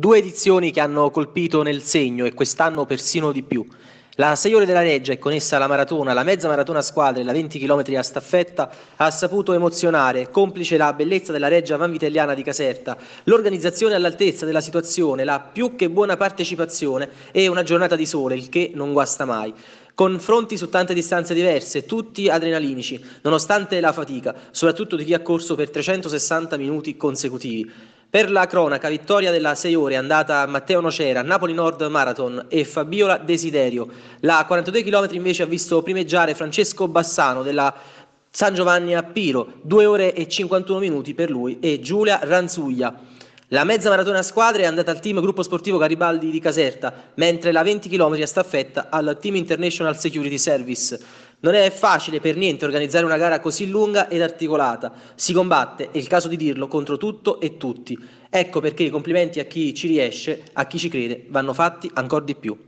Due edizioni che hanno colpito nel segno e quest'anno persino di più. La 6 ore della Reggia e con essa la maratona, la mezza maratona a squadre e la 20 km a staffetta ha saputo emozionare, complice la bellezza della Reggia Vanvitelliana di Caserta, l'organizzazione all'altezza della situazione, la più che buona partecipazione e una giornata di sole, il che non guasta mai confronti su tante distanze diverse, tutti adrenalinici, nonostante la fatica, soprattutto di chi ha corso per 360 minuti consecutivi. Per la cronaca, vittoria della 6 ore andata a Matteo Nocera, Napoli Nord Marathon e Fabiola Desiderio. La 42 km invece ha visto primeggiare Francesco Bassano della San Giovanni a Piro, 2 ore e 51 minuti per lui e Giulia Ranzuglia. La mezza maratona a squadre è andata al team gruppo sportivo Garibaldi di Caserta, mentre la 20 km a staffetta al team International Security Service. Non è facile per niente organizzare una gara così lunga ed articolata. Si combatte, è il caso di dirlo, contro tutto e tutti. Ecco perché i complimenti a chi ci riesce, a chi ci crede, vanno fatti ancora di più.